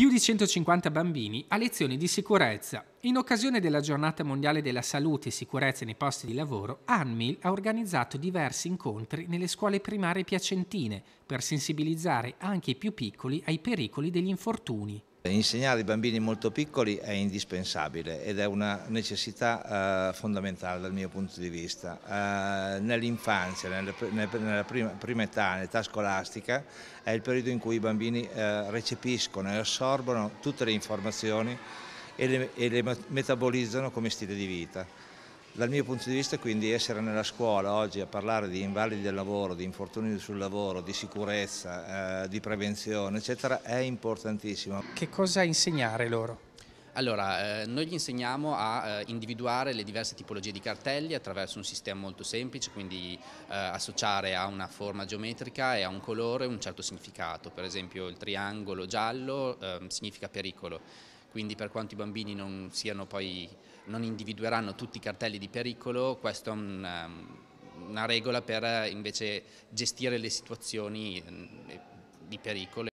più di 150 bambini a lezioni di sicurezza. In occasione della Giornata Mondiale della Salute e Sicurezza nei posti di lavoro, ANMIL ha organizzato diversi incontri nelle scuole primarie piacentine per sensibilizzare anche i più piccoli ai pericoli degli infortuni. Insegnare i bambini molto piccoli è indispensabile ed è una necessità eh, fondamentale dal mio punto di vista. Eh, nell'infanzia, nella prima età, nell'età scolastica, è il periodo in cui i bambini eh, recepiscono e assorbono tutte le informazioni e le metabolizzano come stile di vita. Dal mio punto di vista quindi essere nella scuola oggi a parlare di invalidi del lavoro, di infortuni sul lavoro, di sicurezza, eh, di prevenzione eccetera è importantissimo. Che cosa insegnare loro? Allora, eh, noi gli insegniamo a eh, individuare le diverse tipologie di cartelli attraverso un sistema molto semplice, quindi eh, associare a una forma geometrica e a un colore un certo significato. Per esempio il triangolo giallo ehm, significa pericolo quindi per quanto i bambini non, siano poi, non individueranno tutti i cartelli di pericolo, questa è una, ehm, una regola per invece gestire le situazioni ehm, di pericolo.